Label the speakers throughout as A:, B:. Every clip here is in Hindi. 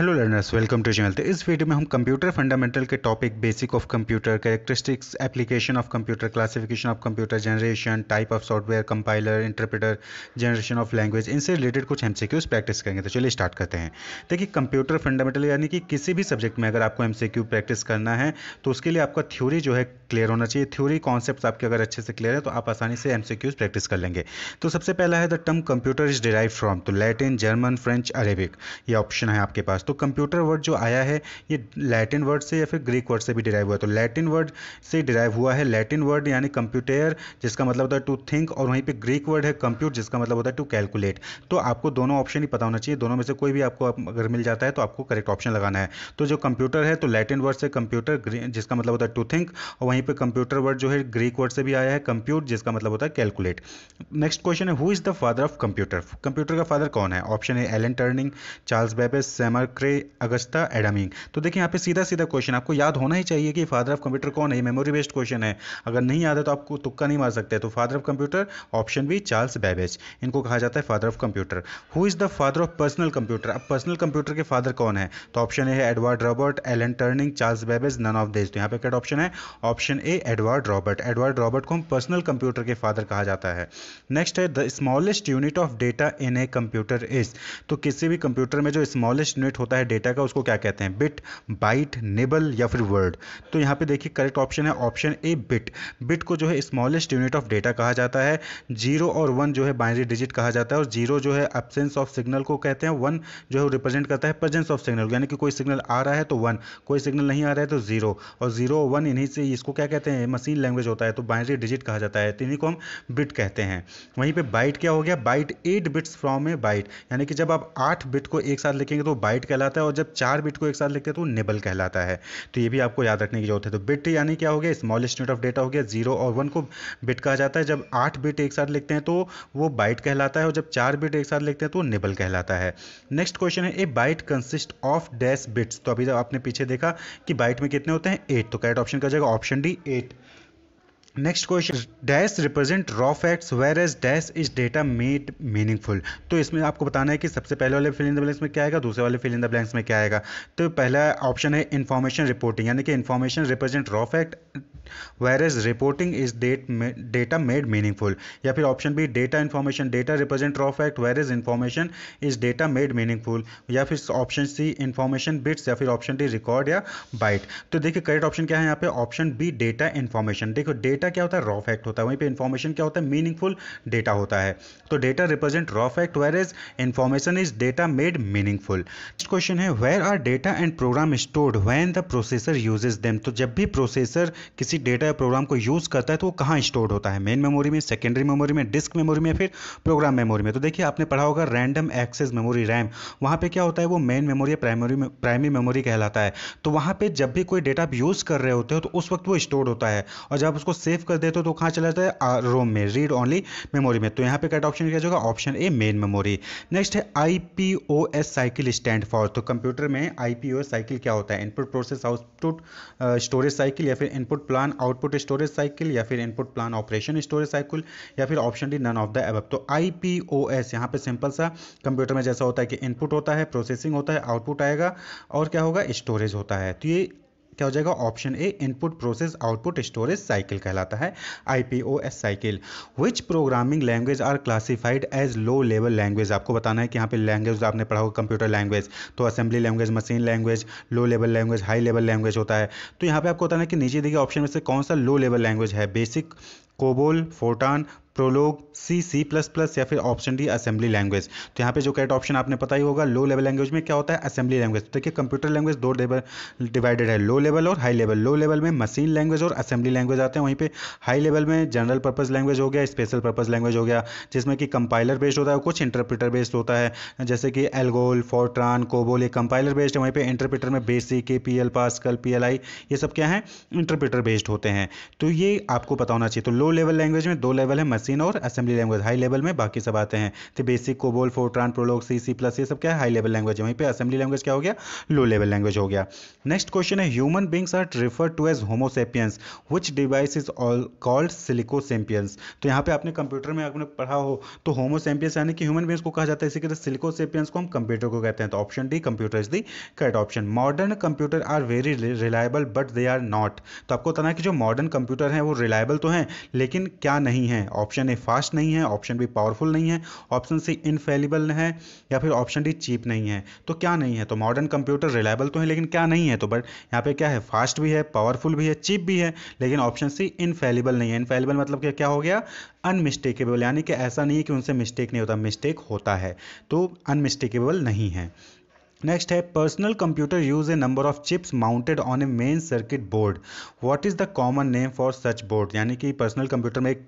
A: hello learners welcome to channel तो इस वीडियो में हम कंप्यूटर फंडामेंटल के topic basic of computer characteristics application of computer classification of computer generation type of software compiler interpreter generation of language इनसे रिलेटेड कुछ एम प्रैक्टिस करेंगे तो चलिए स्टार्ट करते हैं देखिए कंप्यूटर फंडामेंटल यानी कि किसी भी सब्जेक्ट में अगर आपको एम प्रैक्टिस करना है तो उसके लिए आपका थ्योरी जो है क्लियर होना चाहिए थ्योरी कॉन्सेप्ट आपके अगर अच्छे से क्लियर है तो आप आसानी से एम प्रैक्टिस कर लेंगे तो सबसे पहला है the term computer is derive from तो लैटिन जर्मन फ्रेंच अरेबिक ये ऑप्शन है आपके पास तो कंप्यूटर वर्ड जो आया है ये लैटिन वर्ड से या फिर ग्रीक वर्ड से भी डिराइव हुआ है तो लैटिन वर्ड से डिराइव हुआ है लैटिन वर्ड यानी कंप्यूटर जिसका मतलब होता है टू थिंक और वहीं पर ग्रीक वर्ड है कंप्यूट जिसका मतलब होता है टू कैलकुलेट तो आपको दोनों ऑप्शन ही पता होना चाहिए दोनों में से कोई भी आपको अगर मिल जाता है तो आपको करेक्ट ऑप्शन लगाना है तो जो कंप्यूटर है तो लैटिन वर्ड से कंप्यूटर जिसका मतलब होता है टू थिंक और वहीं पर कंप्यूटर वर्ड जो है ग्रीक वर्ड से भी आया है कंप्यूट जिसका मतलब होता है कैलकुलेट नेक्स्ट क्वेश्चन है who is the father of computer computer का फादर कौन है ऑप्शन है एलन टर्निंग चार्ल्स बेबेस सेमर सक्रे अगस्ता एडामिंग तो देखिए यहाँ पे सीधा सीधा क्वेश्चन आपको याद होना ही चाहिए कि फादर ऑफ कंप्यूटर कौन है मेमोरी बेस्ड क्वेश्चन है अगर नहीं याद है तो आपको तुक्का नहीं मार सकते तो father of computer option B Charles Babbage इनको कहा जाता है father of computer who is the father of personal computer अब पर्सनल कंप्यूटर के फादर कौन है तो ऑप्शन ए है Edward Robert Allen Turing Charles Babbage none of these तो यहाँ पे क्या ऑप्शन है option A Edward Robert Edward Robert को हम पर्सनल कंप्यूटर के फादर कहा जाता है नेक्स्ट है the smallest unit of data in a computer is तो किसी भी कंप्यूटर में जो स्मॉलेस्ट यूनिट होता है डेटा का उसको क्या कहते हैं बिट बाइट निबल या फिर वर्ड तो यहाँ पे देखिए करेक्ट ऑप्शन है ऑप्शन ए बिट बिट को जो है स्मॉलेस्ट यूनिट ऑफ डेटा कहा जाता है जीरो और वन जो है बाइनरी डिजिट कहा जाता है और जीरो जो है एबसेंस ऑफ सिग्नल को कहते हैं वन जो है रिप्रेजेंट करता है प्रेजेंस ऑफ सिग्नल यानी कि कोई सिग्नल आ रहा है तो वन कोई सिग्नल नहीं आ रहा है तो जीरो और जीरो वन इन्हीं से इसको क्या कहते हैं मशीन लैंग्वेज होता है तो बाइनरी डिजिट कहा जाता है तो इन्हीं को हम बिट कहते हैं वहीं पर बाइट क्या हो गया byte eight bits from a byte यानी कि जब आप आठ बिट को एक साथ लिखेंगे तो बाइट कहलाता है और जब चार बिट को एक साथ लिखते हैं तो निबल कहलाता है तो ये भी आपको याद रखने की जरूरत है तो बिट यानी क्या हो गया स्मॉलेस्ट यूनिट ऑफ डेटा हो गया जीरो और वन को बिट कहा जाता है जब आठ बिट एक साथ लिखते हैं तो वो बाइट कहलाता है और जब चार बिट एक साथ लिखते हैं तो निबल कहलाता है नेक्स्ट क्वेश्चन है a byte consist of dash bits तो अभी जब तो आपने पीछे देखा कि बाइट में कितने होते हैं एट तो कैट ऑप्शन का जगह option D at next question dash represent raw facts whereas dash is data made meaningful तो इसमें आपको बताना है कि सबसे पहले वाले फिल इन द ब्लैंक्स में क्या आएगा दूसरे वाले फिल इन द ब्लैंक्स में क्या आएगा तो पहला ऑप्शन है इन्फॉर्मेशन रिपोर्टिंग यानी कि information represent raw fact whereas reporting is date data made meaningful या फिर option B data information data represent raw fact whereas information is data made meaningful या फिर ऑप्शन सी इन्फॉर्मेशन बिट्स या फिर ऑप्शन डी रिकॉर्ड या बाइट तो देखिए करेक्ट ऑप्शन क्या है यहाँ पे ऑप्शन बी डेटा इन्फॉर्मेशन देखो डेटा क्या होता है रॉ फैक्ट होता है वहीं पर इन्फॉर्मेशन क्या होता है मीनिंगफुल डेटा होता है तो data represent raw fact whereas information is data made meaningful next question है where are data and program stored when the processor uses them तो जब भी प्रोसेसर किसी किसी डेटा या प्रोग्राम को यूज़ करता है तो वो कहाँ स्टोर होता है मेन मेमोरी में सेकेंडरी मेमोरी में डिस्क मेमोरी में फिर प्रोग्राम मेमोरी में तो देखिए आपने पढ़ा होगा रैंडम एक्सेस मेमोरी रैम वहाँ पर क्या होता है वो मेन मेमोरी या प्राइमरी प्राइमरी मेमोरी कहलाता है तो वहाँ पर जब भी कोई डेटा आप यूज़ कर रहे होते हो तो उस वक्त वो स्टोर होता है और जब उसको सेव कर देते हो तो कहाँ चला जाता है रोम में रीड ऑनली मेमोरी में तो यहाँ पे कट ऑप्शन क्या जाएगा option A main memory next है I P O S cycle stand for तो कंप्यूटर में I P O S cycle क्या होता है input process output storage cycle या फिर input plan plan output storage cycle या फिर input plan operation storage cycle या फिर option D none of the above तो आई पी ओ एस यहाँ पर सिंपल सा कंप्यूटर में जैसा होता है कि इनपुट होता है प्रोसेसिंग होता है आउटपुट आएगा और क्या होगा स्टोरेज होता है तो ये क्या हो जाएगा option A input process output storage cycle कहलाता है IPOS cycle which programming language are classified as low level language आपको बताना है कि यहाँ पे लैंग्वेज आपने पढ़ा होगा कंप्यूटर लैंग्वेज तो assembly language machine language low level language high level language होता है तो यहाँ पे आपको बताना है कि नीचे देखिए ऑप्शन में से कौन सा लो लेवल लैंग्वेज है BASIC COBOL Fortran Prolog C C plus plus या फिर ऑप्शन डी असेंबली लैंग्वेज तो यहाँ पे जो करेक्ट ऑप्शन आपने पता ही होगा लो लेवल लैंग्वेज में क्या होता है असेंबली लैंग्वेज देखिए कंप्यूटर लैंग्वेज दो लेवल डिवाइडेड है लो लेवल और हाई लेवल लो लेवल में मशीन लैंग्वेज और असेंबली लैंग्वेज आते हैं वहीं पर हाई लेवल में जनरल पर्पज लैंग्वेज हो गया स्पेशल पर्पज लैंग्वेज हो गया जिसमें कि कंपाइलर बेस्ड होता है कुछ इंटरप्रिटर बेस्ड होता है जैसे कि एलगोल फोर्ट्रान कोबोल ये कंपाइलर बेस्ड है वहीं पर इंटरप्रिटर में बेसिक के पी एल कल पी एल आई ये सब क्या है इंटरप्रिटर बेस्ड होते हैं तो ये आपको पता होना चाहिए तो लो लेवल लैंग्वेज में दो लेवल है सीन और असेंबली लैंग्वेज हाई लेवल में बाकी सब आते हैं तो BASIC COBOL FORTRAN Prolog C C plus ये सब क्या है हाई लेवल लैंग्वेज वहीं पे असेंबली लैंग्वेज क्या हो गया लो लेवल लैंग्वेज हो गया नेक्स्ट क्वेश्चन है human beings are refer to as homo sapiens which device is all called silico sapiens तो यहाँ पे आपने कंप्यूटर में आपने पढ़ा हो तो होमोसेपियंस यानी कि ह्यूमन बींग्स को कहा जाता है इसी तरह सिलिकोसेपियंस को हम कंप्यूटर को कहते हैं तो option D computer is the correct option modern computer are very reliable but they are not तो आपको पता है कि जो मॉडर्न कंप्यूटर हैं वो रिलायबल तो हैं लेकिन क्या नहीं है ऑप्शन ऑप्शन ए फास्ट नहीं है ऑप्शन बी पावरफुल नहीं है ऑप्शन सी इनफेलिबल है या फिर ऑप्शन डी चीप नहीं है तो क्या नहीं है तो मॉडर्न कंप्यूटर रिलायबल तो है लेकिन क्या नहीं है तो बट यहाँ पे क्या है फास्ट भी है पावरफुल भी है चीप भी है लेकिन ऑप्शन सी इनफेलिबल नहीं है इनफेलिबल मतलब क्या क्या हो गया अनमिस्टेकेबल यानी कि ऐसा नहीं है कि उनसे मिस्टेक नहीं होता मिस्टेक होता है तो अनमिस्टेकेबल नहीं है नेक्स्ट है personal computer use a number of chips mounted on a main circuit board what is the common name for such board यानी कि पर्सनल कंप्यूटर में एक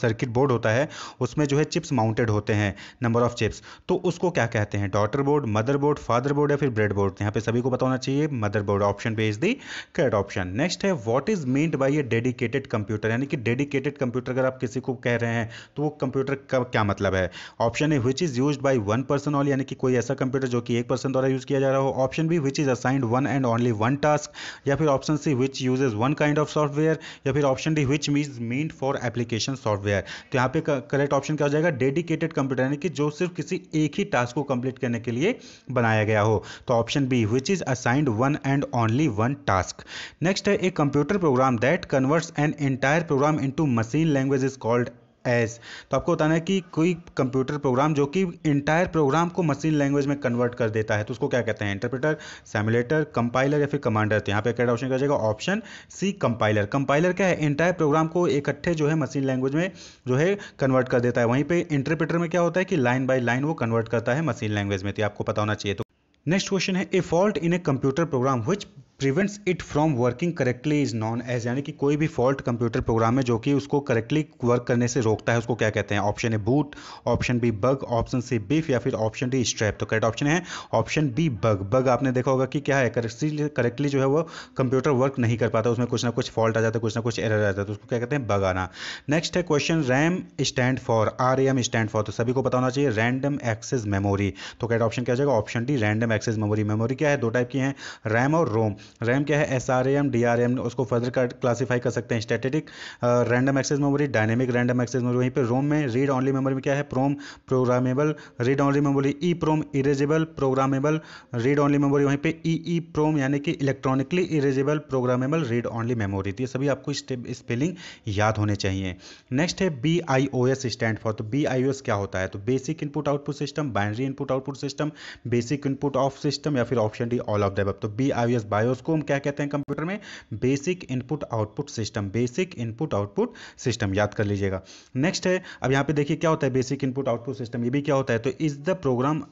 A: सर्किट बोर्ड होता है उसमें जो है चिप्स माउंटेड होते हैं नंबर ऑफ चिप्स तो उसको क्या कहते हैं daughter board mother board father board या फिर ब्रेड बोर्ड तो यहाँ पे सभी को पता होना चाहिए मदर बोर्ड ऑप्शन पे is the correct option next है what is meant by a dedicated computer यानी कि डेडिकेटेड कंप्यूटर अगर आप किसी को कह रहे हैं तो वो कंप्यूटर का क्या मतलब है ऑप्शन है which is use by one person all यानी कि कोई ऐसा कंप्यूटर जो कि एक पर्सन द्वारा यूज़ किया जा रहा हो option B which is assigned one and only one task या फिर option C which uses one kind of software या फिर ऑप्शन डी विच मीज मीन फॉर एप्लीकेशन सॉफ्टवेयर तो यहाँ पे करेक्ट ऑप्शन क्या हो जाएगा डेडिकेटेड कंप्यूटर यानी कि जो सिर्फ किसी एक ही टास्क को कंप्लीट करने के लिए बनाया गया हो तो option B which is assigned one and only one task next है एक computer program that converts an entire program into machine language is called as तो आपको बताना है कि कोई कंप्यूटर प्रोग्राम जो कि इंटायर प्रोग्राम को मशीन लैंग्वेज में कन्वर्ट कर देता है तो उसको क्या कहते हैं इंटरप्रेटर सेमुलेटर कंपाइलर या फिर कमांडर तो यहाँ पे क्या ऑप्शन क्या जाएगा ऑप्शन सी कंपाइलर कंपाइलर क्या है इंटायर प्रोग्राम को इकट्ठे जो है मशीन लैंग्वेज में जो है कन्वर्ट कर देता है वहीं पर इंटरप्रेटर में क्या होता है कि लाइन बाई लाइन वो कन्वर्ट करता है मशीन लैंग्वेज में तो आपको पता होना चाहिए तो नेक्स्ट क्वेश्चन है a fault in a computer program which prevents it from working correctly is known as यानी कि कोई भी फॉल्ट कंप्यूटर प्रोग्राम है जो कि उसको करेक्टली वर्क करने से रोकता है उसको क्या कहते हैं option A boot option B bug option C biff या फिर ऑप्शन डी स्ट्रैप तो करेक्ट ऑप्शन है ऑप्शन बी बग बग आपने देखा होगा कि क्या है करेक्टली जो है वो कंप्यूटर वर्क नहीं कर पाता उसमें कुछ ना कुछ फॉल्ट आ जाता है कुछ ना कुछ एरर आ जाता है तो उसको क्या कहते हैं बग आना नेक्स्ट है question RAM stand for R M stand for तो सभी को बताना चाहिए रैंडम एक्सेस मेमोरी तो करेक्ट ऑप्शन क्या हो जाएगा option D random access memory memory क्या है दो टाइप की है रैम और रोम रैम क्या है S R M D R M उसको फर्दर क्लासीफाई कर सकते हैं static random access memory dynamic random access memory वहीं पर रोम में रीड ऑनली मेमोरी में क्या है PROM programmable read only memory E PROM erasable programmable read only memory वहीं पर ई ई प्रोम यानी कि electronically erasable programmable read only memory ये सभी आपको स्पेलिंग याद होने चाहिए नेक्स्ट है B I O S stand for तो बी आई ओ एस क्या होता है तो basic input output system binary input output system basic input of system या फिर option D all of the above तो B I O S BIOS उसको हम क्या कहते हैं कंप्यूटर में basic input output system basic input output system याद कर लीजिएगा नेक्स्ट है अब यहाँ पे देखिए क्या होता है बेसिक इनपुट आउटपुट सिस्टम ये भी क्या होता है तो is the program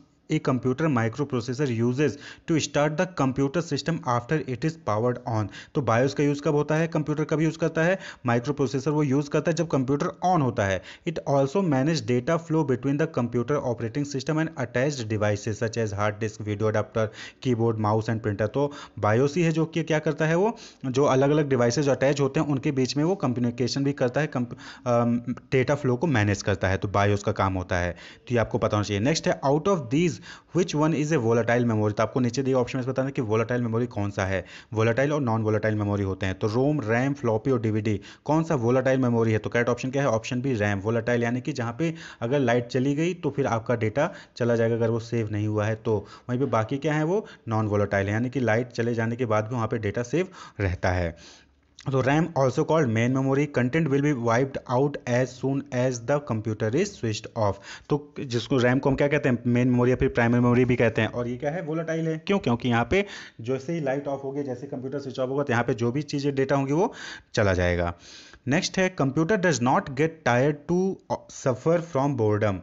A: computer micro processor uses to start the computer system after it is powered on तो BIOS का यूज़ कब होता है कंप्यूटर कब यूज़ करता है माइक्रो प्रोसेसर वो यूज़ करता है जब कंप्यूटर ऑन होता है it also manage data flow between the computer operating system and attach devices such as hard disk video adapter keyboard mouse and printer तो बायोस ही है जो कि क्या करता है वो जो अलग अलग डिवाइसेज अटैच होते हैं उनके बीच में वो कम्युनिकेशन भी करता है डेटा फ्लो को मैनेज करता है तो बायोस का काम होता है तो ये आपको पता होना चाहिए नेक्स्ट है out of these memories which one is a volatile memory तो आपको नीचे दिए ऑप्शन में बताना कि वोलाटाइल मेमोरी कौन सा है वोलाटाइल और नॉन वोलाटाइल मेमोरी होते हैं तो रोम रैम फ्लॉपी और डीवीडी कौन सा वोलाटाइल मेमोरी है तो कैट ऑप्शन क्या है ऑप्शन बी रैम वोलाटाइल यानी कि जहाँ पे अगर लाइट चली गई तो फिर आपका डेटा चला जाएगा अगर वो सेव नहीं हुआ है तो वहीं पर बाकी क्या है वो नॉन वोलाटाइल यानी कि लाइट चले जाने के बाद भी वहाँ पर डेटा सेव रहता है तो RAM also called main memory content will be wiped out as soon as the computer is switched off तो जिसको रैम को हम क्या कहते हैं मेन मेमोरी या फिर प्राइमरी मेमोरी भी कहते हैं और ये क्या है वोलाटाइल है क्यों क्योंकि यहाँ पे जैसे ही लाइट ऑफ होगी जैसे कंप्यूटर स्विच ऑफ होगा तो यहाँ पे जो भी चीज़ें डेटा होंगी वो चला जाएगा नेक्स्ट है computer does not get tired to suffer from boredom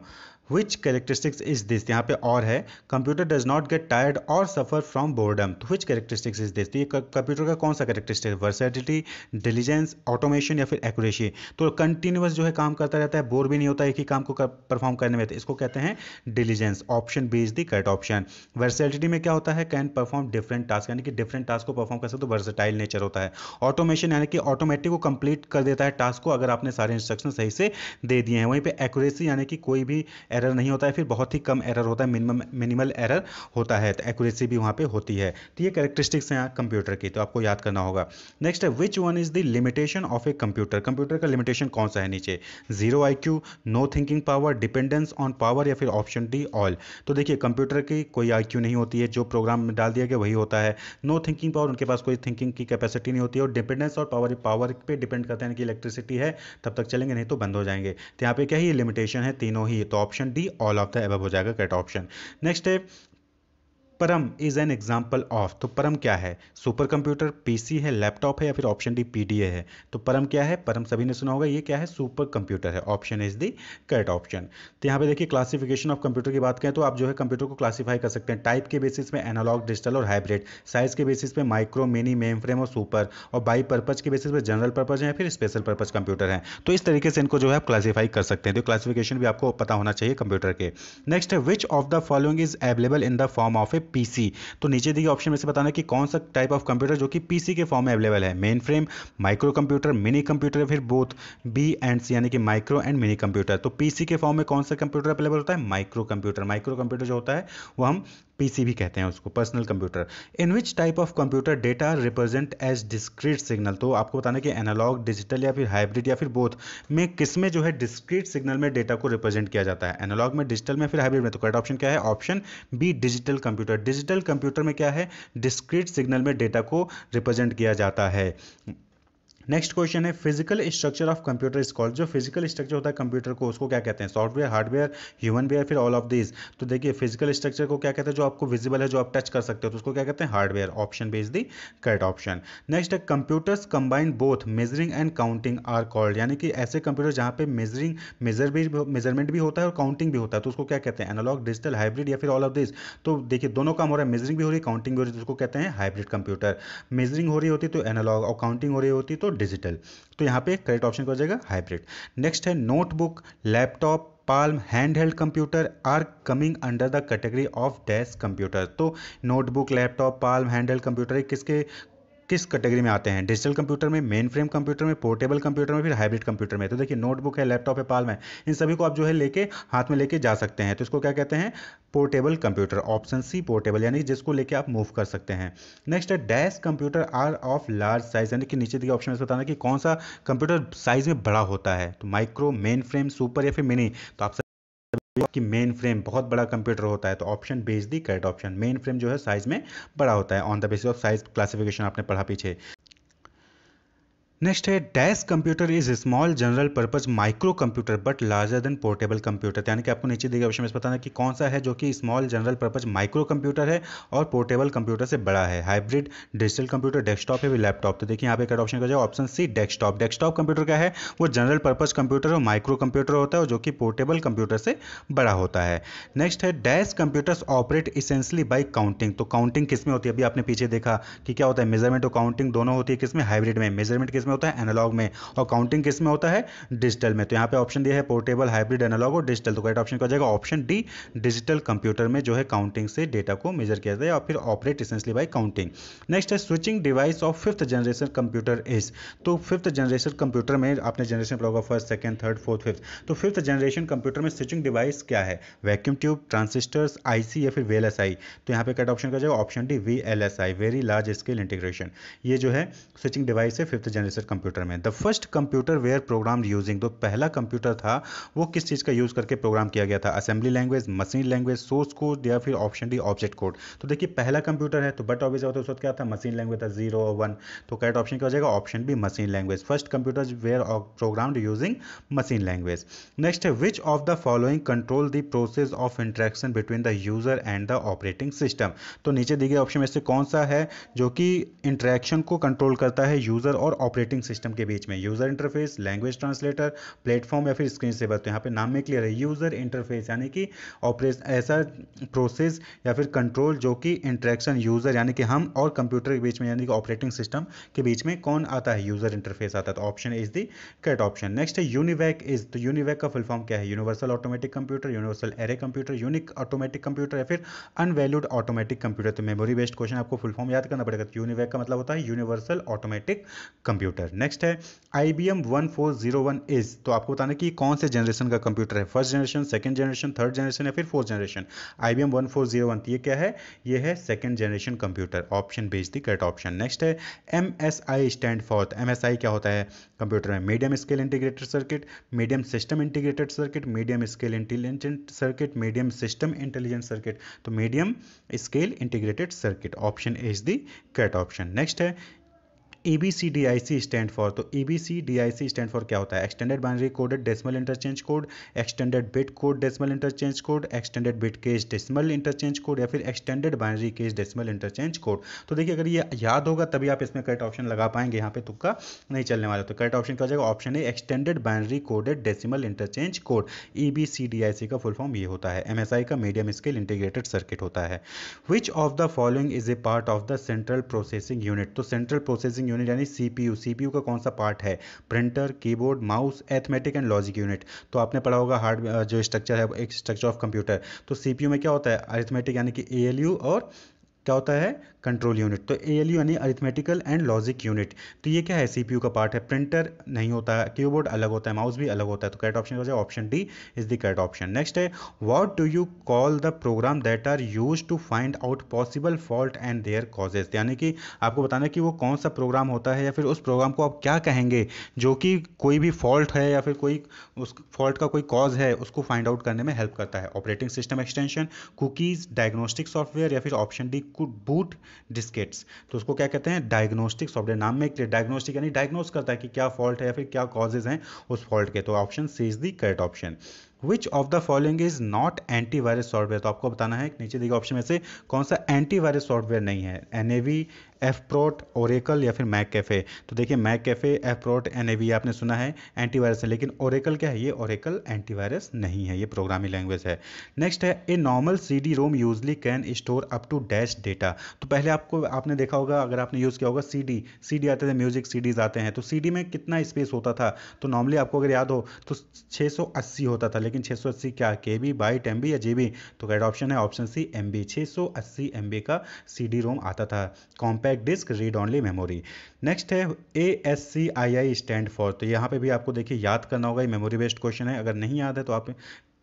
A: which characteristics is this यहाँ पे और है computer does not get tired और सफर फ्रॉम बोर्डम तो विच कैरेक्टरिस्टिक्स इज दिस तो ये कंप्यूटर का कौन सा कैरेक्टरिस्टिक वर्सैलिटी डिलीजेंस ऑटोमेशन या फिर एक्यूरेसी तो कंटिन्यूस जो है काम करता रहता है बोर भी नहीं होता एक ही काम को परफॉर्म करने में तो इसको कहते हैं diligence option B is the correct option versatility में क्या होता है कैन परफॉर्म डिफरेंट टास्क यानी कि डिफरेंट टास्क को परफॉर्म कर सकते तो वर्सटाइल नेचर होता है ऑटोमेशन यानी कि ऑटोमेटिक को कंप्लीट कर देता है टास्क को अगर आपने सारे इंस्ट्रक्शन सही से दे दिए हैं वहीं पर एक्यूरेसी यानी कि कोई भी एरर नहीं होता है फिर बहुत ही कम एरर होता है मिनिमम मिनिमल एरर होता है तो एक्यूरेसी भी वहाँ पर होती है तो ये कैरेक्टरिस्टिक्स हैं कंप्यूटर की तो आपको याद करना होगा नेक्स्ट है which one is the limitation of a computer computer का लिमिटेशन कौन सा है नीचे zero I no thinking power dependence on power या फिर ऑप्शन डी ऑल तो देखिए कंप्यूटर की कोई आई नहीं होती है जो प्रोग्राम में डाल दिया गया वही होता है नो थिंकिंग पावर उनके पास कोई थिंकिंग की कैपेसिटी नहीं होती है और डिपेंडेंस और पावर पावर पर डिपेंड करते हैं कि इलेक्ट्रिसिटी है तब तक चलेंगे नहीं तो बंद हो जाएंगे तो यहाँ पे क्या है लिमिटेशन है तीनों ही तो option option D all of the above हो जाएगा करेक्ट ऑप्शन नेक्स्ट है परम इज एन एग्जाम्पल ऑफ तो परम क्या है सुपर कंप्यूटर पीसी है लैपटॉप है या फिर ऑप्शन डी पीडीए है तो परम क्या है परम सभी ने सुना होगा ये क्या है सुपर कंप्यूटर है option is the correct option तो यहाँ पे देखिए क्लासिफिकेशन ऑफ कंप्यूटर की बात करें तो आप जो है कंप्यूटर को क्लासीफाई कर सकते हैं टाइप के बेसिस में एनालॉग डिजिटल और हाइब्रिड साइज के बेसिस में माइक्रो मिनी मेम फ्रेम और सुपर और बाई पर्पज के बेसिस में जनरल पर्पज है फिर स्पेशल पर्पज कंप्यूटर है तो इस तरीके से इनको जो है आप क्लासीफाई कर सकते हैं तो क्लासिफिकेशन भी आपको पता होना चाहिए कंप्यूटर के नेक्स्ट है which of the following is available in the form of a PC तो नीचे दिए ऑप्शन में से बताना कि कौन सा टाइप ऑफ कंप्यूटर जो कि पीसी के फॉर्म में अवेलेबल है main frame micro computer mini computer फिर बोथ बी एंड सी यानी कि माइक्रो एंड मिनी कंप्यूटर तो पीसी के फॉर्म में कौन सा कंप्यूटर अवेलेबल होता है माइक्रो कंप्यूटर माइक्रो कंप्यूटर जो होता है वो हम पीसी भी कहते हैं उसको personal computer in which type of computer data represent as discrete signal तो आपको बताना कि एनालॉग डिजिटल या फिर हाइब्रिड या फिर बोथ में किस में जो है डिस्क्रीट सिग्नल में डेटा को रिप्रेजेंट किया जाता है एनालॉग में डिजिटल में फिर हाइब्रिड में तो करेक्ट ऑप्शन क्या है option B digital computer digital computer में क्या है डिस्क्रीट सिग्नल में डेटा को रिप्रेजेंट किया जाता है नेक्स्ट क्वेश्चन है physical structure of computer called जो फिजिकल स्ट्रक्चर होता है कंप्यूटर को उसको क्या कहते हैं सॉफ्टवेयर हार्डवेयर ह्यूमन वेयर फिर ऑल ऑफ दिस तो देखिए फिजिकल स्ट्रक्चर को क्या कहते हैं जो आपको विजिबल है जो आप टच कर सकते हो तो उसको क्या कहते हैं hardware option B is the correct option next है computers combine both measuring and counting are called यानी कि ऐसे कंप्यूटर जहाँ पे मेजरिंग मेजर भी मेजरमेंट भी होता है और काउंटिंग भी होता है तो उसको क्या कहते हैं एनालॉग डिजिटल हाइब्रिड या फिर ऑल ऑफ दिस तो देखिए दोनों काम हो रहा है मेजरिंग भी हो रही है काउंटिंग भी हो रही है तो उसको कहते हैं हाइब्रिड कंप्यूटर मेजरिंग हो रही होती तो एनालॉग और काउंटिंग हो रही होती तो डिजिटल तो यहाँ पे करेक्ट ऑप्शन हो जाएगा हाइब्रिड नेक्स्ट है notebook laptop palm handheld computer are coming under the category of dash computer तो notebook laptop palm handheld computer किसके किस कैटेगरी में आते हैं डिजिटल कंप्यूटर में मेन फ्रेम कंप्यूटर में पोर्टेबल कंप्यूटर में फिर हाइब्रिड कंप्यूटर में तो देखिए नोटबुक है लैपटॉप है पाल में इन सभी को आप जो है लेके हाथ में लेके जा सकते हैं तो इसको क्या कहते हैं portable computer option C portable यानी जिसको लेके आप मूव कर सकते हैं नेक्स्ट है dash computer are of large size यानी कि नीचे दिए ऑप्शन में बताना कि कौन सा कंप्यूटर साइज में बड़ा होता है तो माइक्रो मेन फ्रेम सुपर या फिर मिनी तो आप कि मेन फ्रेम बहुत बड़ा कंप्यूटर होता है तो option B is the correct option mainframe जो है साइज में बड़ा होता है on the basis of size classification आपने पढ़ा पीछे नेक्स्ट है dash computer is small general purpose microcomputer but larger than portable computer यानी कि आपको नीचे दिए ऑप्शन में बताना कि कौन सा है जो कि small general purpose microcomputer है और पोर्टेबल कंप्यूटर से बड़ा है हाइब्रिड डिजिटल कंप्यूटर डेस्कटॉप है लैपटॉप तो देखिए यहाँ पे ऑप्शन का जो option C desktop desktop computer का है वो जनरल पर्पज कंप्यूटर और माइक्रो कंप्यूटर होता है जो कि पोर्टेबल कंप्यूटर से बड़ा होता है नेक्स्ट है dash computers operate essentially by counting तो काउंटिंग किस में होती है अभी आपने पीछे देखा कि क्या होता है मेजरमेंट और काउंटिंग दोनों होती है किसमें हाइब्रिड में मेजरमेंट किसमें किसमें होता है एनालॉग में और काउंटिंग किस में होता है डिजिटल में तो यहाँ पे ऑप्शन दिया है पोर्टेबल हाइब्रिड एनालॉग और डिजिटल तो करेक्ट ऑप्शन क्या जाएगा ऑप्शन डी डिजिटल कंप्यूटर में जो है काउंटिंग से डेटा को मेजर किया जाए और फिर operate essentially by counting next है switching device of fifth generation computer is तो फिफ्थ जनरेशन कंप्यूटर में आपने जनरेशन पढ़ा होगा first second third fourth fifth तो फिफ्थ जनरेशन कंप्यूटर में स्विचिंग डिवाइस क्या है वैक्यूम ट्यूब ट्रांसिस्टर्स आईसी या फिर वीएलएसआई तो यहाँ पे कट ऑप्शन का जाएगा option D V very large scale integration ये जो है स्विचिंग डिवाइस है फिफ्थ जनरेशन प्रोसेसर कंप्यूटर में the first computer were program using तो पहला कंप्यूटर था वो किस चीज़ का यूज़ करके प्रोग्राम किया गया था assembly language machine language source code या फिर ऑप्शन डी ऑब्जेक्ट कोड तो देखिए पहला कंप्यूटर है तो बट ऑब्वियस होता है उसका क्या था मशीन लैंग्वेज था जीरो और वन तो करेक्ट ऑप्शन क्या हो जाएगा option B machine language first computer were program using machine language next है which of the following control the process of interaction between the user and the operating system तो नीचे दिए गए ऑप्शन में से कौन सा है जो कि इंट्रैक्शन को कंट्रोल करता है यूजर और ऑपरेटिंग ऑपरेटिंग सिस्टम के बीच में user interface language translator platform या फिर स्क्रीन सेवर तो यहाँ पे नाम में क्लियर है यूज़र इंटरफेस यानी कि ऑपरेशन ऐसा प्रोसेस या फिर कंट्रोल जो कि इंट्रैक्शन यूज़र यानी कि हम और कंप्यूटर के बीच में यानी कि ऑपरेटिंग सिस्टम के बीच में कौन आता है यूज़र इंटरफेस आता है तो option is the correct option next है यूनिवैक इज तो यूनिवैक का फुल फॉर्म क्या है universal automatic computer universal array computer unique automatic computer या फिर अनवैल्यूड ऑटोमेटिक कंप्यूटर तो मेमोरी बेस्ड क्वेश्चन आपको फुल फॉर्म याद करना पड़ेगा यूनिवैक तो का मतलब होता है universal automatic computer computer next है I B M one four zero one is तो आपको बताना कि कौन से जनरेशन का कंप्यूटर है first generation second generation third generation या फिर fourth generation I B M one four zero one ये क्या है ये है second generation computer option B is the correct option next है M S I stand for M S I क्या होता है कंप्यूटर में medium scale integrated circuit medium system integrated circuit medium scale intelligent circuit medium system intelligent circuit तो medium scale integrated circuit option is the correct option next है A B C D I C stand for तो A B C D I C stand for क्या होता है extended binary coded decimal interchange code extended bit code decimal interchange code extended bit case decimal interchange code या फिर extended binary case decimal interchange code तो देखिए अगर ये याद होगा तभी आप इसमें करेक्ट ऑप्शन लगा पाएंगे यहाँ पे तुक्का नहीं चलने वाला तो करेक्ट ऑप्शन क्या हो जाएगा ऑप्शन है extended binary coded decimal interchange code E B C D I C का फुल फॉर्म ये होता है एम एस आई का मीडियम स्केल इंटीग्रेटेड सर्किट होता है which of the following is a part of the central processing unit तो सेंट्रल प्रोसेसिंग यूनिट यानी सीपीयू सीपीयू का कौन सा पार्ट है printer keyboard mouse arithmetic and logic unit तो आपने पढ़ा होगा हार्ड जो स्ट्रक्चर है एक स्ट्रक्चर ऑफ कंप्यूटर तो सीपीयू में क्या होता है अरिथमेटिक यानी कि ए और क्या होता है कंट्रोल यूनिट तो ए यानी अरिथमेटिकल एंड लॉजिक यूनिट तो ये क्या है यू का पार्ट है प्रिंटर नहीं होता है कीबोर्ड अलग होता है माउस भी अलग होता है तो कैट ऑप्शन हो जाए option D is the correct option next है what do you call the program that are use to find out possible fault and their causes यानी कि आपको बताना कि वो कौन सा प्रोग्राम होता है या फिर उस प्रोग्राम को आप क्या कहेंगे जो कि कोई भी फॉल्ट है या फिर कोई उस फॉल्ट का कोई कॉज है उसको फाइंड आउट करने में हेल्प करता है operating system extension cookies diagnostic software या फिर ऑप्शन डी बूट डिस्केट्स तो उसको क्या कहते हैं डायग्नोस्टिक सॉफ्टवेयर नाम में क्लियर डायग्नोस्टिक यानी डायग्नोस करता है कि क्या फॉल्ट है या फिर क्या कॉजेज हैं उस फॉल्ट के तो option C is the correct option which of the following is not antivirus software तो आपको बताना है नीचे देखिए ऑप्शन में से कौन सा एंटीवायरस सॉफ्टवेयर नहीं है N A V F Prot Oracle या फिर मैक कैफ़े तो देखिए मैक कैफ़े एफप्रोट एन आपने सुना है एंटीवायरस है लेकिन ओरेकल क्या है ये ओरेकल एंटीवायरस नहीं है ये प्रोग्रामिंग लैंग्वेज है नेक्स्ट है a normal C D ROM usually can store up to dash data तो पहले आपको आपने देखा होगा अगर आपने यूज़ किया होगा सी डी सी डी आते थे म्यूजिक सी डीज आते हैं तो सी डी में कितना स्पेस होता था तो नॉर्मली आपको अगर याद हो तो 680 होता था लेकिन 680 क्या के बी बाइट एम बी या जे तो राइट ऑप्शन है ऑप्शन सी एम बी छः सौ का सी डी रोम आता था compact back disc read only memory next है A S C I I stand for तो यहाँ पे भी आपको देखिए याद करना होगा ये मेमोरी बेस्ड क्वेश्चन है अगर नहीं याद है तो आप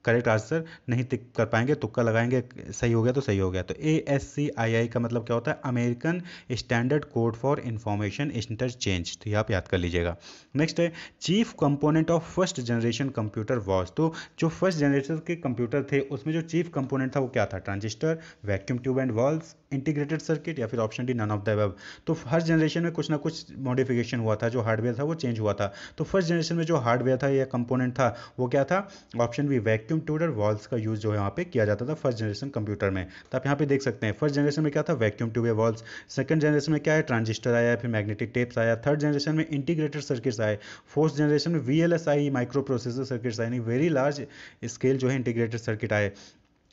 A: करेक्ट आंसर नहीं टिक कर पाएंगे तुक्का लगाएंगे सही हो गया तो सही हो गया तो ए एस सी आई आई का मतलब क्या होता है American standard code for information interchange तो ये आप याद कर लीजिएगा नेक्स्ट है chief component of first generation computer was तो जो फर्स्ट जनरेशन के कंप्यूटर थे उसमें जो चीफ कंपोनेंट था वो क्या था transistor vacuum tube and valves integrated circuit या फिर option D none of the above तो फर्स्ट जनरेशन में कुछ ना कुछ मॉडिफिकेशन हुआ था जो हार्डवेयर था वो चेंज हुआ था तो फर्स्ट जनरेशन में जो हार्डवेयर था या कंपोनेंट था वो क्या था option B vacuum tube valves का यूज़ जो है यहाँ पे किया जाता था फर्स्ट जनरेशन कंप्यूटर में तो आप यहाँ पे देख सकते हैं फर्स्ट जनरेशन में क्या था vacuum tube valves second generation में क्या है ट्रांजिस्टर आया फिर मैग्नेटिक टेप्स आया थर्ड जनरेशन में इंटीग्रेटेड सर्किट्स आए फोर्थ जनरेशन में V I microprocessor circuits आए यानी वेरी लार्ज स्केल जो है इंटीग्रेटेड सर्किट आए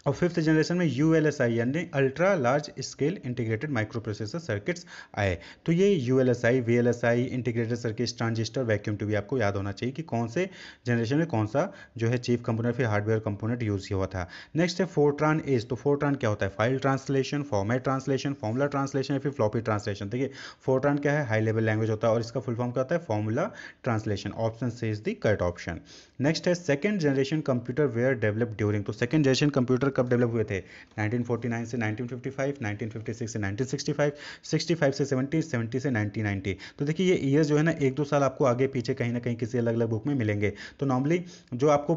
A: और फिफ्थ जनरेशन में यू एल एस आई यानी ultra large scale integrated microprocessor circuits आए तो ये U L S I V L S I integrated circuits transistor vacuum भी आपको याद होना चाहिए कि कौन से जनरेशन में कौन सा जो है चीफ कंपोनेंट फिर हार्डवेयर कंपोनेंट यूज हुआ था नेक्स्ट है फोरट्रान एज तो फोरट्रान क्या होता है file translation format translation formula translation या फिर फ्लॉपी ट्रांसलेशन देखिए फोरट्रान क्या है हाई लेवल लैंग्वेज होता है और इसका फुल फॉर्म क्या होता है formula translation option C is the correct option next है second generation computer were develop during तो सेकेंड जनरेशन कंप्यूटर कब डेवलप हुए थे 1949 से 1955 1956 से 1965 65 से 70 70 से 1990 तो देखिए ये ईयर जो है ना एक दो साल आपको आगे पीछे कहीं ना कहीं किसी अलग अलग बुक में मिलेंगे तो नॉर्मली जो आपको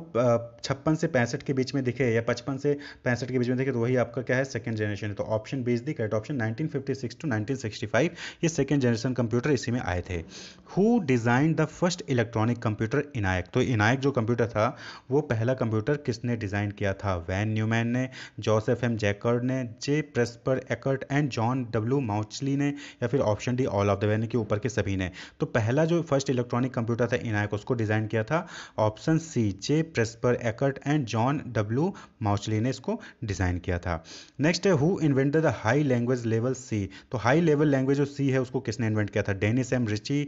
A: छप्पन से पैंसठ के बीच में दिखे या पचपन से पैंसठ के बीच में दिखे तो वही आपका क्या है सेकेंड जनरेशन है तो option B is the correct option nineteen to nineteen ये सेकेंड जनरेशन कंप्यूटर इसी में आए थे who design the first electronic computer ENIAC तो इनायक जो जो कंप्यूटर था वो पहला कंप्यूटर किसने डिज़ाइन किया था वैन न्यूमैन ने जोसेफ एम जैकर्ड ने J Presper Eckert and John W Mauchly ने या फिर option D all of the van के ऊपर के सभी ने तो पहला जो फर्स्ट इलेक्ट्रॉनिक कंप्यूटर था इनायक उसको डिज़ाइन किया था option C J Presper Eckert and John W Mauchly ने इसको डिज़ाइन किया था नेक्स्ट है who invented the high language level C तो हाई लेवल लैंग्वेज जो सी है उसको किसने इन्वेंट किया था Dennis M Ritchie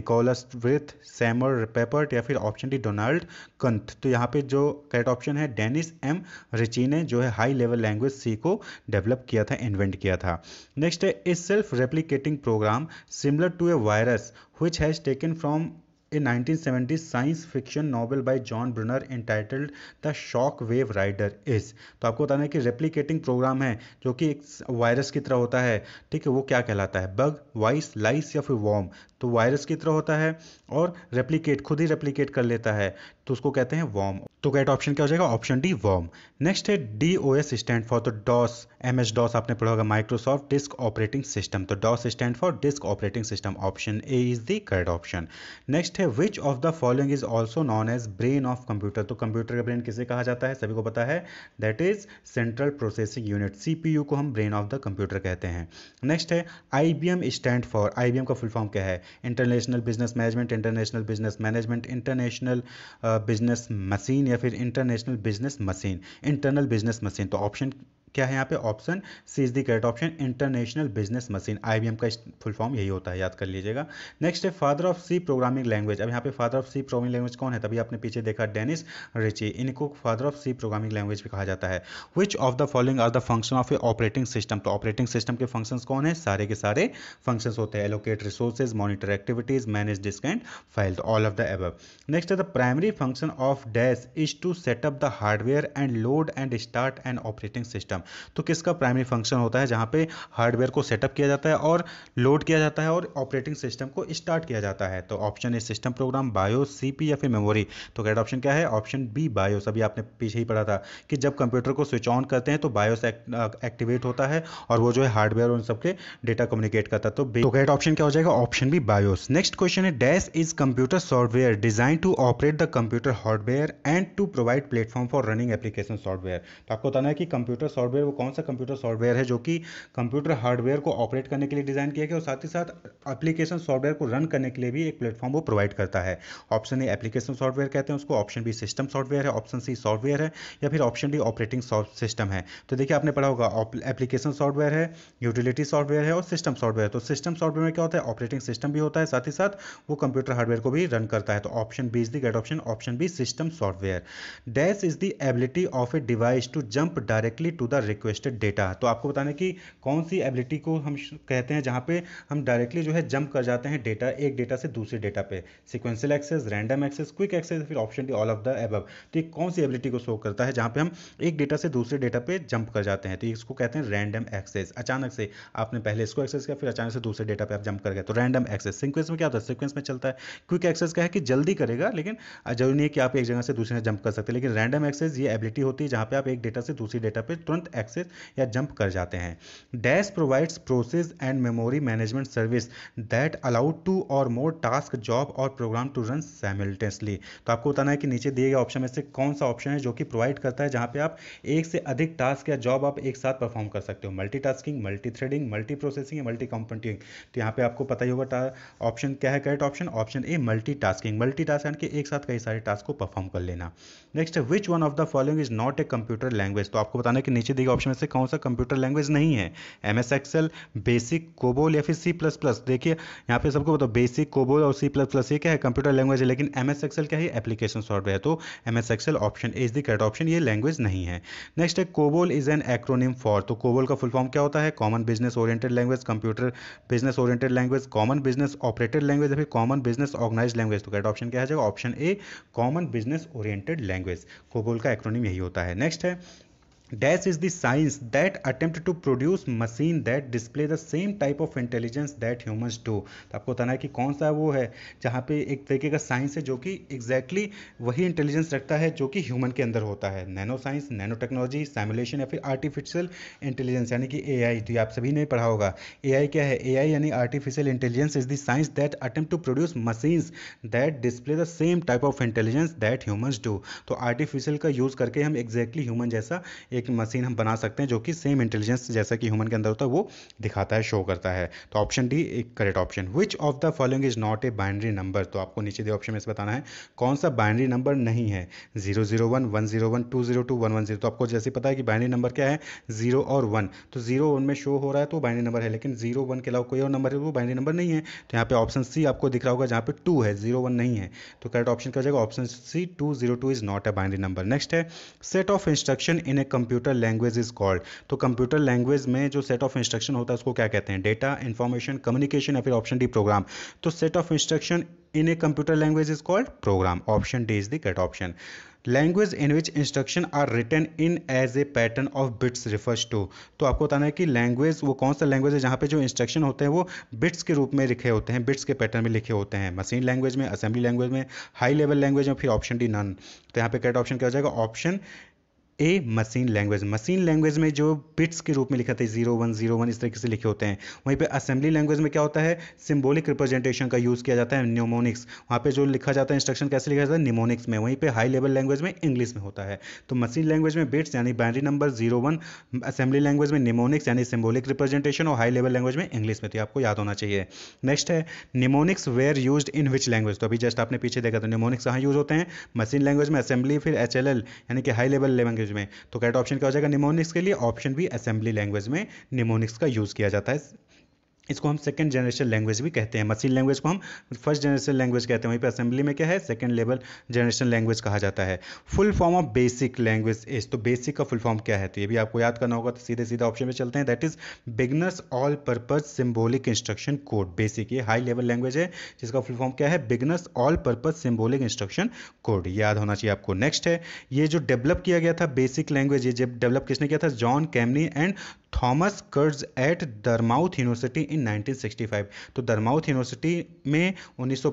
A: Niklaus Wirth Seymour Papert या फिर ऑप्शन डी डोनाल्ड कंथ तो यहाँ पे जो करेक्ट ऑप्शन है डेनिस एम रिची ने जो है हाई लेवल लैंग्वेज सी को डेवलप किया था इन्वेंट किया था नेक्स्ट है a self replicating program similar to a virus which has taken from a 1970 science fiction novel by John Brunner entitled the shockwave rider is तो आपको बताना है कि रेप्लीकेटिंग प्रोग्राम है जो कि एक वायरस की तरह होता है ठीक है वो क्या कहलाता है बग वाइस लाइस या फिर वॉम तो वायरस की तरह होता है और रेप्लीकेट खुद ही रेप्लीकेट कर लेता है तो उसको कहते हैं वॉम तो करेक्ट ऑप्शन क्या हो जाएगा ऑप्शन डी वॉम नेक्स्ट है D O S stand for तो डॉस एम एस डॉस आपने पढ़ा होगा माइक्रोसॉफ्ट डिस्क ऑपरेटिंग सिस्टम तो DOS stand for disk operating system option A is the correct option next है which of the following is also known as brain of computer तो कंप्यूटर का ब्रेन किसे कहा जाता है सभी को पता है that is central processing unit C P U को हम ब्रेन ऑफ द कंप्यूटर कहते हैं नेक्स्ट है I B M stand for I B M का फुल फॉर्म क्या है international business management international business management international business machine या फिर international business machine internal business machine तो ऑप्शन क्या है यहाँ पे option C is the correct option international business machine IBM का फुल फॉर्म यही होता है याद कर लीजिएगा नेक्स्ट है father of C programming language अब यहाँ पे father of C programming language कौन है तभी आपने पीछे देखा डेनिस रिची इनको father of C programming language भी कहा जाता है which of the following are the function of a operating system तो ऑपरेटिंग सिस्टम के फंक्शन कौन है सारे के सारे फंक्शन होते हैं allocate resources monitor activities manage disk and file all of the above next है the primary function of dash is to set up the hardware and load and start and operating system system तो किसका प्राइमरी फंक्शन होता है जहाँ पे हार्डवेयर को सेटअप किया जाता है और लोड किया जाता है और ऑपरेटिंग सिस्टम को स्टार्ट किया जाता है तो option A system program BIOS C P या फिर मेमोरी तो करेक्ट ऑप्शन क्या है ऑप्शन बी बायोस अभी आपने पीछे ही पढ़ा था कि जब कंप्यूटर को स्विच ऑन करते हैं तो बायोस एक्टिवेट होता है और वो जो है हार्डवेयर उन सबके डेटा कम्युनिकेट करता तो तो करेक्ट ऑप्शन क्या हो जाएगा option B BIOS next question है dash is computer software design to operate the computer hardware and to provide platform for running application software तो आपको बताना है कि कंप्यूटर सॉफ्टवेयर सॉफ्टवेयर वो कौन सा कंप्यूटर सॉफ्टवेयर है जो कि कंप्यूटर हार्डवेयर को ऑपरेट करने के लिए डिज़ाइन किया गया और साथ ही साथ एप्लीकेशन सॉफ्टवेयर को रन करने के लिए भी एक प्लेटफॉर्म वो प्रोवाइड करता है ऑप्शन ए एप्लीकेशन सॉफ्टवेयर कहते हैं उसको ऑप्शन बी सिस्टम सॉफ्टवेयर है ऑप्शन सी सॉफ्टवेयर है या फिर ऑप्शन डी ऑपरेटिंग सिस्टम है तो देखिए आपने पढ़ा होगा एप्लीकेशन सॉफ्टवेयर है यूटिलिटी सॉफ्टवेयर है और सिस्टम सॉफ्टवेयर तो सिस्टम सॉफ्टवेयर में क्या होता है ऑपरेटिंग सिस्टम भी होता है साथ ही साथ वो कंप्यूटर हार्डवेयर को भी रन करता है तो option B is the gate option option B system software dash is the ability of a device to jump directly to the requested data तो आपको बताना है कि कौन सी एबिलिटी को हम कहते हैं जहाँ पे हम डायरेक्टली जो है जंप कर जाते हैं डेटा एक डेटा से दूसरे डेटा पे sequential access random access quick access फिर option D all of the above तो ये कौन सी एबिलिटी को शो करता है जहाँ पे हम एक डेटा से दूसरे डेटा पे जंप कर जाते हैं तो इसको कहते हैं रैंडम एक्सेस अचानक से आपने पहले इसको एक्सेस किया फिर अचानक से दूसरे डेटा पे आप जंप कर गए तो रैंडम एक्सेस सिक्वेंस में क्या होता है सिक्वेंस में चलता है क्विक एक्सेस क्या है कि जल्दी करेगा लेकिन जरूरी नहीं है कि आप एक जगह से दूसरे जंप कर सकते लेकिन रैंडम एक्सेस ये एबिलिटी होती है जहाँ पे आप एक डेटा से दूसरी डेटा पे तुरंत एक्सेस या जंप कर जाते हैं dash provides process and memory management service that allowed two or more task job or program to run simultaneously तो आपको बताना है कि नीचे दिए गए ऑप्शन में से कौन सा ऑप्शन है जो कि प्रोवाइड करता है जहाँ पे आप एक से अधिक टास्क या जॉब आप एक साथ परफॉर्म कर सकते हो multitasking multithreading multiprocessing multicomputing तो यहाँ पे आपको पता ही होगा ऑप्शन क्या है correct option option A multitasking multitask यानी कि एक साथ कई सारे टास्क को परफॉर्म कर लेना next which one of the following is not a computer language तो आपको बताना है कि नीचे देखिए ऑप्शन में से कौन सा कंप्यूटर लैंग्वेज नहीं है M S Excel BASIC COBOL या फिर सी प्लस प्लस देखिए यहाँ पे सबको बताओ बेसिक कोबोल और सी प्लस प्लस ये क्या है कंप्यूटर लैंग्वेज है लेकिन एम एस एक्सएल क्या है एप्लीकेशन सॉफ्टवेयर है तो M S Excel option is the correct option ये लैंग्वेज नहीं है नेक्स्ट है COBOL is an acronym for तो कोबोल का फुल फॉर्म क्या होता है common business oriented language computer business oriented language common business operated language या फिर कॉमन बिजनेस ऑर्गेनाइज लैंग्वेज तो करेक्ट ऑप्शन क्या है जाएगा option A common business oriented language COBOL का एक्रोनिम यही होता है नेक्स्ट है dash is the science that that to produce machine that display the same type of intelligence that that humans तो आपको बताना है कि कौन सा वो है जहाँ पे एक तरीके का साइंस है जो कि एग्जैक्टली exactly वही इंटेलिजेंस रखता है जो कि ह्यूमन के अंदर होता है nano science nano technology simulation या फिर आर्टिफिशियल इंटेलिजेंस यानी कि ए तो ये आप सभी ने पढ़ा होगा ए क्या है ए यानी artificial intelligence is the science that attempt to produce machines that display the same type of intelligence that humans do तो आर्टिफिशियल का यूज़ करके हम एग्जैक्टली exactly ह्यूमन जैसा एक मशीन हम बना सकते हैं जो कि सेम इंटेलिजेंस जैसा कि ह्यूमन के अंदर होता है वो दिखाता है शो करता है तो ऑप्शन डी एक correct option which of the following is not a binary number तो आपको नीचे दिए ऑप्शन में से बताना है कौन सा बाइनरी नंबर नहीं है zero zero one one zero one two zero two one one zero तो आपको जैसे पता है कि बाइनरी नंबर क्या है जीरो और वन तो जीरो वन में शो हो रहा है तो बाइनरी नंबर है लेकिन जीरो वन के अलावा कोई और नंबर है वो बाइनरी नंबर नहीं है तो यहाँ पे ऑप्शन सी आपको दिख रहा होगा जहाँ पे टू है जीरो वन नहीं है तो करेक्ट ऑप्शन क्या हो जाएगा option C two zero two is not a binary number next है set of instruction in a computer language is called तो कंप्यूटर लैंग्वेज में जो सेट ऑफ इंस्ट्रक्शन होता है उसको क्या कहते हैं डेटा इंफॉर्मेशन कम्युनिकेशन या फिर ऑप्शन डी प्रोग्राम तो set of instruction in a computer language is called program option D is the correct option language in which instruction are return in as a pattern of bits refers to तो आपको बताना है कि लैंग्वेज वो कौन सा लैंग्वेज है जहाँ पे जो इंस्ट्रक्शन होते हैं वो बिट्स के रूप में लिखे होते हैं बिट्स के पैटर्न में लिखे होते हैं मशीन लैंग्वेज में असेंबली लैंग्वेज में हाई लेवल लैंग्वेज में फिर ऑप्शन डी नन तो यहाँ पे कैट ऑप्शन क्या हो जाएगा option A machine language machine language में जो बिट्स के रूप में लिखा था जीरो वन जीरो वन इस तरीके से लिखे होते हैं वहीं पे असेंबली लैंग्वेज में क्या होता है सिंबॉलिक रिप्रेजेंटेशन का यूज़ किया जाता है न्यूमोनिक्स वहाँ पे जो लिखा जाता है इंस्ट्रक्शन कैसे लिखा जाता है निमोनिक्स में वहीं पे हाई लेवल लैंग्वेज में इंग्लिश में होता है तो मशीन लैंग्वेज में बिट्स यानी binary number zero one assembly language में निमोनिक्स यानी सिम्बोलिक रिप्रेजेंटेशन और हाई लेवल लैंग्वेज में इंग्लिश में तो आपको याद होना चाहिए नेक्स्ट है mnemonics where use in which language तो अभी जस्ट आपने पीछे देखा था निमोनिक्स कहाँ यूज होते हैं मशीन लैंग्वेज में असेंबली फिर एच यानी कि हाई लेवल लैंग्वेज लैंग्वेज में तो करेक्ट ऑप्शन क्या हो जाएगा निमोनिक्स के लिए ऑप्शन भी असेंबली लैंग्वेज में निमोनिक्स का यूज़ किया जाता है इसको हम सेकेंड जनरेशन लैंग्वेज भी कहते हैं मशीन लैंग्वेज को हम फर्स्ट जनरेशन लैंग्वेज कहते हैं वहीं पर असेंबली में क्या है सेकंड लेवल जनरेशन लैंग्वेज कहा जाता है full form of BASIC language is तो बेसिक का फुल फॉर्म क्या है तो ये भी आपको याद करना होगा तो सीधे सीधे ऑप्शन में चलते हैं that is beginners all purpose symbolic instruction code BASIC ये हाई लेवल लैंग्वेज है जिसका फुल फॉर्म क्या है beginners all purpose symbolic instruction code याद होना चाहिए आपको नेक्स्ट है ये जो डेवलप किया गया था बेसिक लैंग्वेज ये जब डेवलप किसने किया था John Kemeny and Thomas Kurtz at Dartmouth university in 1965 तो दरमाउथ यूनिवर्सिटी में उन्नीस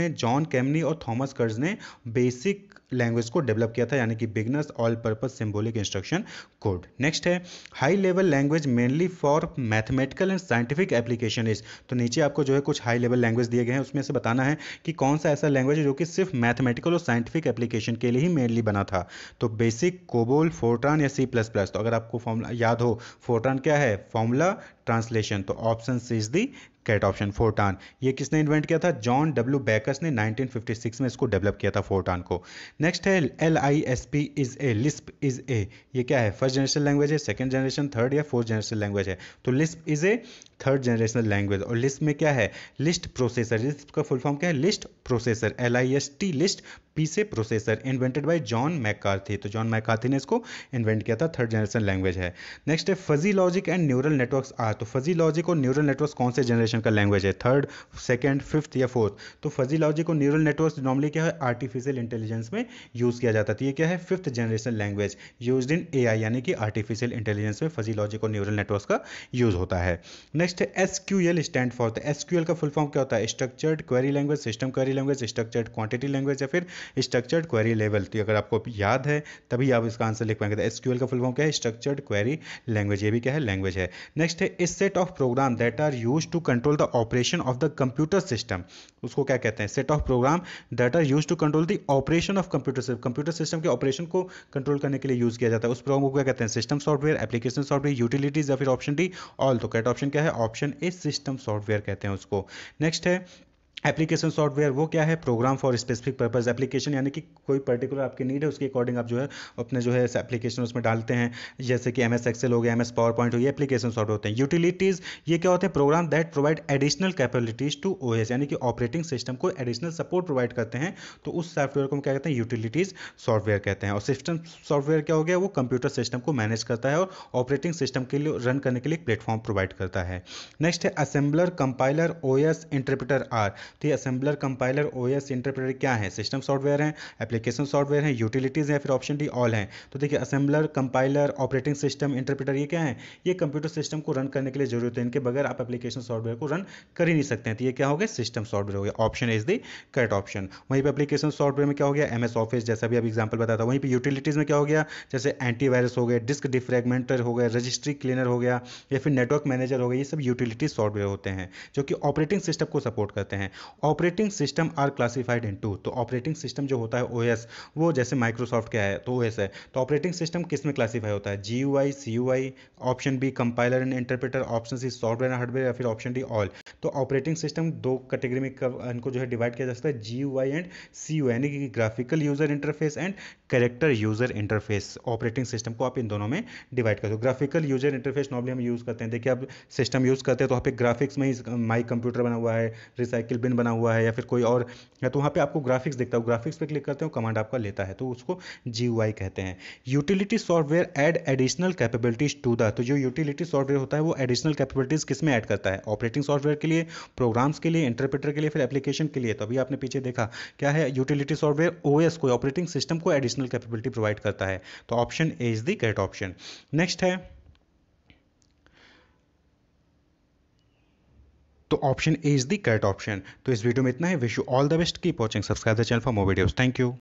A: में जॉन कैमनी और थॉमस कर्ज ने बेसिक लैंग्वेज को डेवलप किया था यानी कि beginners all purpose symbolic instruction code next है high level language mainly for mathematical and scientific application is तो नीचे आपको जो है कुछ हाई लेवल लैंग्वेज दिए गए हैं उसमें से बताना है कि कौन सा ऐसा लैंग्वेज है जो कि सिर्फ मैथमेटिकल और साइंटिफिक एप्लीकेशन के लिए ही मेनली बना था तो बेसिक कोबोल फोर्ट्रान या सी प्लस प्लस तो अगर आपको फॉर्मूला याद हो फोर्ट्रान क्या है फॉर्मूला ट्रांसलेशन तो option C is the correct option Fortran ये किसने इन्वेंट किया था जॉन डब्ल्यू बैकर्स ने 1956 में इसको डेवलप किया था फोर्टान को नेक्स्ट है L I S P is a Lisp is a ये क्या है फर्स्ट जनरेशन लैंग्वेज है सेकेंड जनरेशन थर्ड या फोर्थ जनरेशन लैंग्वेज है तो Lisp is a third generation language और लिस्ट में क्या है लिस्ट प्रोसेसर लिस्ट का फुल फॉर्म क्या है list processor L I S T list P से processor invented by John McCarthy तो जॉन मैकार्थी ने इसको इन्वेंट किया था थर्ड जनरेशन लैंग्वेज है नेक्स्ट है fuzzy logic and neural networks are तो फजी लॉजिक और न्यूरल नेटवर्क कौन से जनरेशन कंप्यूटेशन का लैंग्वेज है थर्ड सेकेंड फिफ्थ या फोर्थ तो फजी लॉजिक को न्यूरल नेटवर्क नॉर्मली क्या है आर्टिफिशियल इंटेलिजेंस में यूज़ किया जाता है तो ये क्या है fifth generation language use in a यानी कि आर्टिफिशियल इंटेलिजेंस में फजी लॉजिक और न्यूरल नेटवर्क का यूज़ होता है next S Q L stand for S Q L का फुल फॉर्म क्या होता है structured query language system query language structured quantity language या फिर स्ट्रक्चर्ड क्वेरी लेवल तो अगर आपको याद है तभी आप इसका आंसर लिख पाएंगे तो एस का फुल फॉर्म क्या है स्ट्रक्चर्ड क्वेरी लैंग्वेज ये भी क्या है लैंग्वेज है नेक्स्ट है is set of program that are use to control control the operation of the computer system उसको क्या कहते हैं set of program that are use to control the operation of computer system computer system के ऑपरेशन को कंट्रोल करने के लिए यूज किया जाता है उस प्रोग्राम को क्या कहते हैं system software application software utilities या फिर ऑप्शन डी ऑल तो कैट ऑप्शन क्या है ऑप्शन ए सिस्टम सॉफ्टवेयर कहते हैं उसको नेक्स्ट है एप्लीकेशन सॉफ्टवेयर वो क्या है program for specific purpose application यानी कि कोई पर्टिकुलर आपकी नीड है उसके अकॉर्डिंग आप जो है अपने जो है एप्लीकेशन उसमें डालते हैं जैसे कि एम एस एक्सेल हो गया एम एस पावर पॉइंट हो गया एप्लीकेशन सॉफ्ट होते हैं यूटिलिटीज़ ये क्या होते हैं program that provide additional capabilities to O S यानी कि ऑपरेटिंग सिस्टम को एडिशनल सपोर्ट प्रोवाइड करते हैं तो उस सॉफ्टवेयर को हम क्या कहते हैं यूटिलिटीज़ सॉफ्टवेयर कहते हैं और सिस्टम सॉफ्टवेयर क्या हो गया वो कंप्यूटर सिस्टम को मैनेज करता है और ऑपरेटिंग सिस्टम के लिए रन करने के लिए प्लेटफॉर्म प्रोवाइड करता है नेक्स्ट है assembler compiler O S interpreter are तो ये असेंबलर कंपाइलर ओएस इंटरप्रेटर क्या है सिस्टम सॉफ्टवेयर है एप्लीकेशन सॉफ्टवेयर है यूटिलिटीज़ हैं फिर ऑप्शन डी ऑल है तो देखिए assembler compiler operating system interpreter ये क्या है ये कंप्यूटर सिस्टम को रन करने के लिए जरूरत है इनके बगैर आप एप्लीकेशन सॉफ्टवेयर को रन कर ही नहीं सकते हैं तो ये क्या हो गया सिस्टम सॉफ्टवेयर हो गया option is the correct option वहीं पर एप्लीकेशन सॉफ्टवेयर में क्या हो गया एम ऑफिस जैसा भी अब एग्जाम्पल बताया था वहीं पर यूटिलिटीज़ में क्या हो गया जैसे एंटीवायरस हो गया डिस्क डिफ्रेगमेंटर हो गया रजिस्ट्री क्लीनर हो गया या फिर नेटवर्क मैनेजर हो गया ये सब यूटिलिटी सॉफ्टवेयर होते हैं जो कि ऑपरेटिंग सिस्टम को सपोर्ट करते हैं operating system are classified into तो ऑपरेटिंग सिस्टम जो होता है ओ वो जैसे माइक्रोसॉफ्ट क्या है तो ओ है तो ऑपरेटिंग सिस्टम किस में क्लासीफाई होता है G U I C U I option B compiler and interpreter option C software and hardware या फिर ऑप्शन डी ऑल तो ऑपरेटिंग सिस्टम दो कैटेगरी में इनको जो है डिवाइड किया जा सकता है G U I and C U यानी कि graphical user interface and character user interface operating system को आप इन दोनों में डिवाइड कर दो ग्राफिकल यूजर इंटरफेस नॉर्मली हम यूज़ करते हैं देखिए आप सिस्टम यूज़ करते हैं तो आप ग्राफिक्स में ही माई कंप्यूटर बना हुआ है रिसाइकिल पिन बना हुआ है या फिर कोई और या तो वहाँ पे आपको ग्राफिक्स देखता हो ग्राफिक्स पे क्लिक करते हो कमांड आपका लेता है तो उसको जी कहते हैं utility software ad additional capabilities to the तो जो यूटिलिटी सॉफ्टवेयर होता है वो एडिशनल कैपेबिलिटीज किस में ऐड करता है ऑपरेटिंग सॉफ्टवेयर के लिए प्रोग्राम्स के लिए इंटरप्रेटर के लिए फिर एप्लीकेशन के लिए तो अभी आपने पीछे देखा क्या है यूटिलिटी सॉफ्टवेयर ओएस कोई ऑपरेटिंग सिस्टम को एडिशनल कैपेबिलिटी प्रोवाइड करता है तो option A is the correct option next है तो option A is the correct option तो इस वीडियो में इतना है wish you all the best की पॉचिंग subscribe the channel for more videos thank you